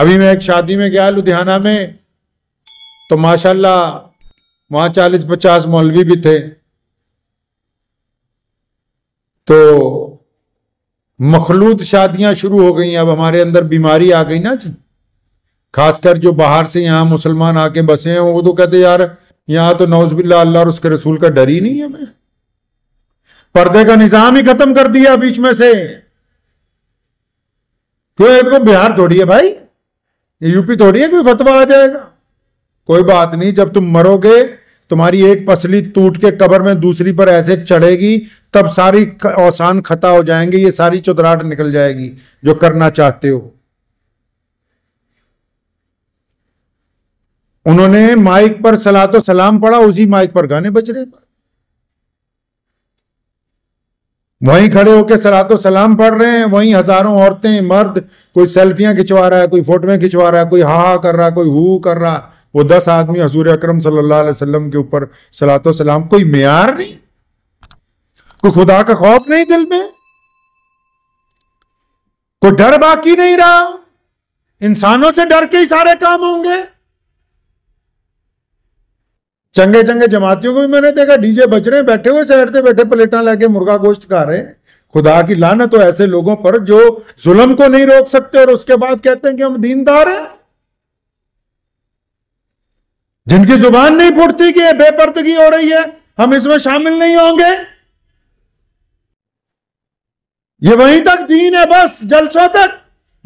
अभी मैं एक शादी में गया लुधियाना में तो माशाल्लाह वहां चालीस पचास मौलवी भी थे तो मखलूत शादियां शुरू हो गई अब हमारे अंदर बीमारी आ गई ना जी खासकर जो बाहर से यहाँ मुसलमान आके बसे हैं वो तो कहते यार यहाँ तो नौजबिल्ला अल्लाह और उसके रसूल का डर ही नहीं है मैं पर्दे का निजाम ही खत्म कर दिया बीच में से क्यों तो बिहार थोड़ी है भाई यूपी थोड़ी है कोई फतवा आ जाएगा कोई बात नहीं जब तुम मरोगे तुम्हारी एक पसली टूट के कबर में दूसरी पर ऐसे चढ़ेगी तब सारी औसान खता हो जाएंगे ये सारी चौधराहट निकल जाएगी जो करना चाहते हो उन्होंने माइक पर सला तो सलाम पढ़ा उसी माइक पर गाने बज रहे वहीं खड़े होकर सलातो सलाम पढ़ रहे हैं वहीं हजारों औरतें मर्द कोई सेल्फियां खिंचवा रहा है कोई फोटोएं खिंचवा रहा है कोई हा हा कर रहा है कोई हु कर रहा वो दस आदमी हजूर अक्रम सल्लल्लाहु के ऊपर सलातो सलाम कोई मैार नहीं कोई खुदा का खौफ नहीं दिल में कोई डर बाकी नहीं रहा इंसानों से डर के ही सारे काम होंगे चंगे चंगे जमातियों को भी मैंने देखा डीजे बज रहे हैं बैठे हुए साइड से बैठे प्लेटा लेके मुर्गा गोश्त खा रहे हैं खुदा की लाना तो ऐसे लोगों पर जो जुलम को नहीं रोक सकते और उसके बाद कहते हैं कि हम दीनदार हैं जिनकी जुबान नहीं फूटती कि बेपर्दगी हो रही है हम इसमें शामिल नहीं होंगे ये वहीं तक दीन है बस जलसों तक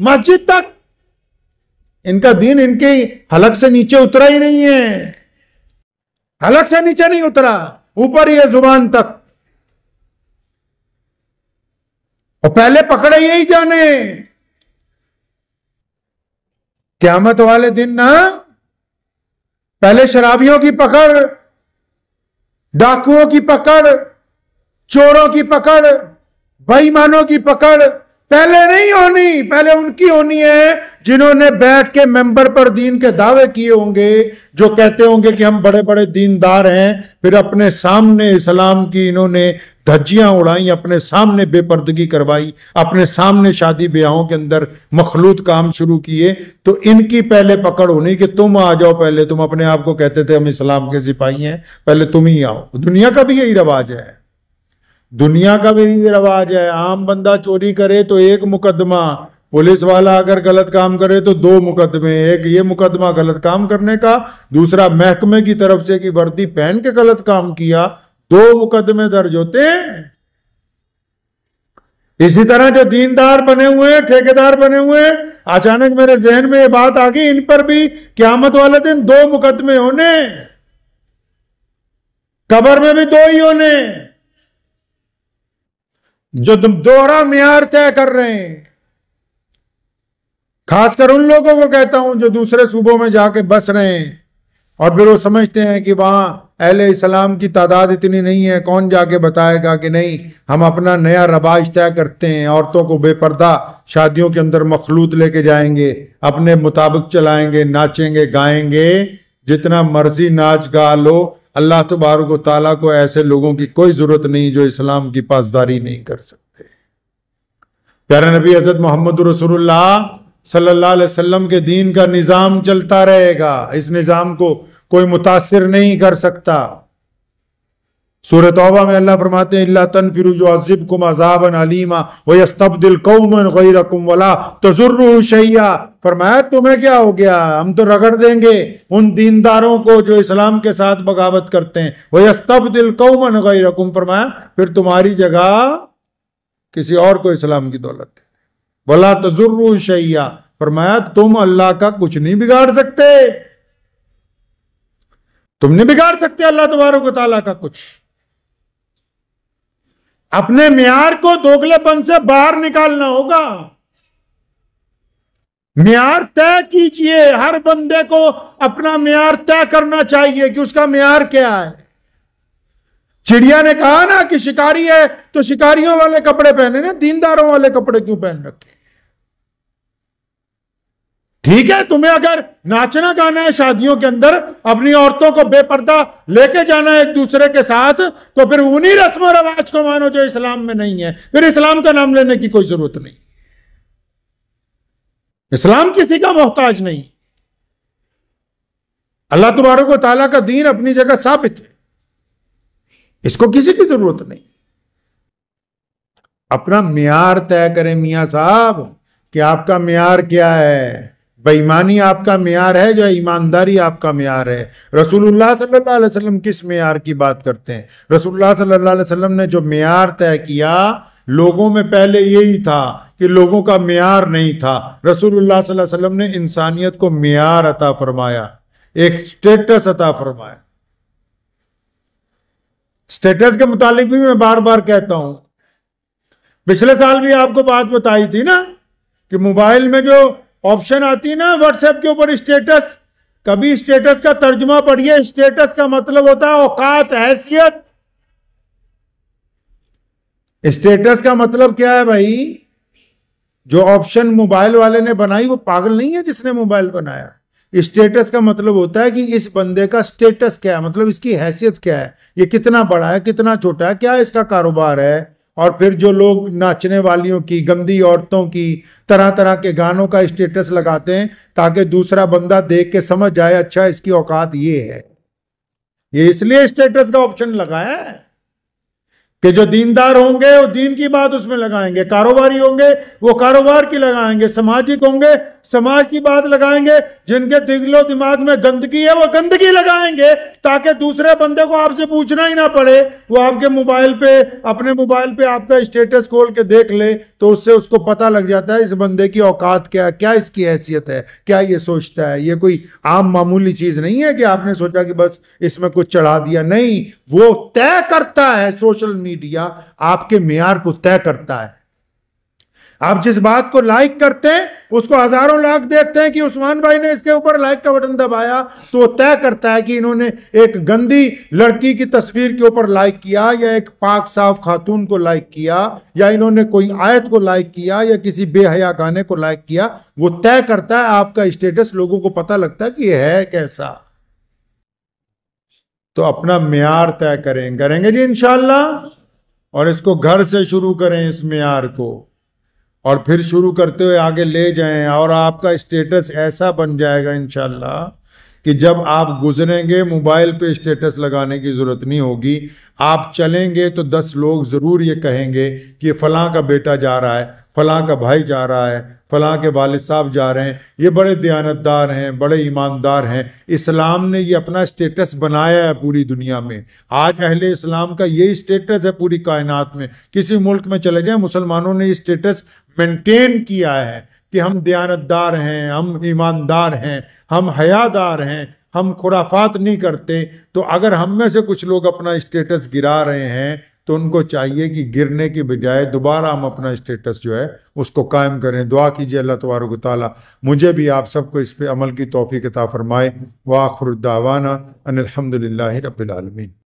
मस्जिद तक इनका दीन इनके हलक से नीचे उतरा ही नहीं है हलक से नीचे नहीं उतरा ऊपर ही है जुबान तक और पहले पकड़े यही जाने क्यामत वाले दिन ना पहले शराबियों की पकड़ डाकुओं की पकड़ चोरों की पकड़ बेईमानों की पकड़ पहले नहीं होनी पहले उनकी होनी है जिन्होंने बैठ के मेंबर पर दीन के दावे किए होंगे जो कहते होंगे कि हम बड़े बड़े दीनदार हैं फिर अपने सामने इस्लाम की इन्होंने धज्जियां उड़ाई अपने सामने बेपर्दगी करवाई अपने सामने शादी ब्याहों के अंदर मखलूत काम शुरू किए तो इनकी पहले पकड़ होनी कि तुम आ जाओ पहले तुम अपने आप को कहते थे हम इस्लाम के सिपाही हैं पहले तुम ही आओ दुनिया का भी यही रवाज है दुनिया का भी रिवाज है आम बंदा चोरी करे तो एक मुकदमा पुलिस वाला अगर गलत काम करे तो दो मुकदमे एक ये मुकदमा गलत काम करने का दूसरा महकमे की तरफ से कि वर्दी पहन के गलत काम किया दो मुकदमे दर्ज होते हैं इसी तरह जो दीनदार बने हुए हैं ठेकेदार बने हुए हैं अचानक मेरे जहन में ये बात आ गई इन पर भी क्यामत वाले दिन दो मुकदमे होने कबर में भी दो ही होने जो तुम दोहरा मैार तय कर रहे हैं खासकर उन लोगों को कहता हूं जो दूसरे सूबों में जाके बस रहे हैं और फिर वो समझते हैं कि वहां अहले इस्लाम की तादाद इतनी नहीं है कौन जाके बताएगा कि नहीं हम अपना नया रवाज तय करते हैं औरतों को बेपर्दा शादियों के अंदर मखलूत लेके जाएंगे अपने मुताबिक चलाएंगे नाचेंगे गाएंगे जितना मर्जी नाच गा लो अल्लाह तबारक ताला को ऐसे लोगों की कोई जरूरत नहीं जो इस्लाम की पासदारी नहीं कर सकते प्यारे नबी हजरत मोहम्मद रसूलुल्लाह सल्लल्लाहु अलैहि वसल्लम के दीन का निज़ाम चलता रहेगा इस निज़ाम को कोई मुतासर नहीं कर सकता सूर तोबा में अल्लाह फरमाते हैं फिर अजिब कुम अजाबन अलीमा दिल कौमन गैर कुम वला तजुर्र शैया फरमाया तुम्हें क्या हो गया हम तो रगड़ देंगे उन दीनदारों को जो इस्लाम के साथ बगावत करते हैं दिल कौमन गई रकुम फरमाया फिर तुम्हारी जगह किसी और को इस्लाम की दौलत दे वला तजुर्र शैया फरमाया तुम अल्लाह का कुछ नहीं बिगाड़ सकते तुम नहीं बिगाड़ सकते अल्लाह तुम्हारों को ताला का कुछ अपने म्यार को दोगलेपन से बाहर निकालना होगा म्यार तय कीजिए हर बंदे को अपना म्यार तय करना चाहिए कि उसका म्यार क्या है चिड़िया ने कहा ना कि शिकारी है तो शिकारियों वाले कपड़े पहने ना दीनदारों वाले कपड़े क्यों पहन रखे ठीक है तुम्हें अगर नाचना गाना है शादियों के अंदर अपनी औरतों को बेपर्दा लेके जाना है एक दूसरे के साथ तो फिर उन्हीं रस्म रवाज को मानो जो इस्लाम में नहीं है फिर इस्लाम का नाम लेने की कोई जरूरत नहीं इस्लाम किसी का मोहताज नहीं अल्लाह तुम्हारों को ताला का दीन अपनी जगह साबित है इसको किसी की जरूरत नहीं अपना मियार तय करें मियाँ साहब कि आपका मियार क्या है बेईमानी आपका मैार है या ईमानदारी आपका मैार है रसूलुल्लाह सल्लल्लाहु अलैहि वसल्लम किस मैार की बात करते हैं रसूलुल्लाह सल्लल्लाहु अलैहि वसल्लम ने जो मैार तय किया लोगों में पहले यही था कि लोगों का मैार नहीं था रसूलुल्लाह सल्लल्लाहु अलैहि वसल्लम ने इंसानियत को मैार अता फरमाया एक स्टेटस अता फरमाया स्टेटस के मुतालिक भी मैं बार बार कहता हूं पिछले साल भी आपको बात बताई थी ना कि मोबाइल में जो ऑप्शन आती है ना व्हाट्सएप के ऊपर स्टेटस कभी स्टेटस का तर्जुमा पढ़िए स्टेटस का मतलब होता है औकात हैसियत स्टेटस का मतलब क्या है भाई जो ऑप्शन मोबाइल वाले ने बनाई वो पागल नहीं है जिसने मोबाइल बनाया स्टेटस का मतलब होता है कि इस बंदे का स्टेटस क्या है मतलब इसकी हैसियत क्या है ये कितना बड़ा है कितना छोटा है क्या इसका कारोबार है और फिर जो लोग नाचने वालियों की गंदी औरतों की तरह तरह के गानों का स्टेटस लगाते हैं ताकि दूसरा बंदा देख के समझ जाए अच्छा इसकी औकात ये है ये इसलिए स्टेटस का ऑप्शन लगाया है कि जो दीनदार होंगे वो दीन की बात उसमें लगाएंगे कारोबारी होंगे वो कारोबार की लगाएंगे सामाजिक होंगे समाज की बात लगाएंगे जिनके दिलो दिमाग में गंदगी है वो गंदगी लगाएंगे ताकि दूसरे बंदे को आपसे पूछना ही ना पड़े वो आपके मोबाइल पे अपने मोबाइल पे आपका स्टेटस खोल के देख ले तो उससे उसको पता लग जाता है इस बंदे की औकात क्या है क्या इसकी हैसियत है क्या ये सोचता है ये कोई आम मामूली चीज़ नहीं है कि आपने सोचा कि बस इसमें कुछ चढ़ा दिया नहीं वो तय करता है सोशल मीडिया आपके मैार को तय करता है आप जिस बात को लाइक करते हैं उसको हजारों लाख देखते हैं कि उस्मान भाई ने इसके ऊपर लाइक का बटन दबाया तो वो तय करता है कि इन्होंने एक गंदी लड़की की तस्वीर के ऊपर लाइक किया या एक पाक साफ खातून को लाइक किया या इन्होंने कोई आयत को लाइक किया या किसी बेहया गाने को लाइक किया वो तय करता है आपका स्टेटस लोगों को पता लगता है कि है कैसा तो अपना मैार तय करें करेंगे जी इनशाला और इसको घर से शुरू करें इस मैार को और फिर शुरू करते हुए आगे ले जाएं और आपका स्टेटस ऐसा बन जाएगा इनशाला कि जब आप गुजरेंगे मोबाइल पे स्टेटस लगाने की ज़रूरत नहीं होगी आप चलेंगे तो दस लोग ज़रूर ये कहेंगे कि फ़लाँ का बेटा जा रहा है फ़लाँ का भाई जा रहा है फ़लाँ के वाल साहब जा रहे हैं ये बड़े दयानतदार हैं बड़े ईमानदार हैं इस्लाम ने ये अपना स्टेटस बनाया है पूरी दुनिया में आज अहले इस्लाम का यही स्टेटस है पूरी कायनात में किसी मुल्क में चले जाए मुसलमानों ने ये स्टेटस मेंटेन किया है कि हम दयानतदार हैं हम ईमानदार हैं हम हयादार हैं हम खुराफात नहीं करते तो अगर हम में से कुछ लोग अपना स्टेटस गिरा रहे हैं तो उनको चाहिए कि गिरने की बजाय दोबारा हम अपना स्टेटस जो है उसको कायम करें दुआ कीजिए अल्लाह तबारक ताली मुझे भी आप सबको इस पर अमल की तोफ़ी के फ़रमाए वाखुरदावाना अनिलहमदिल्ला रबालमीन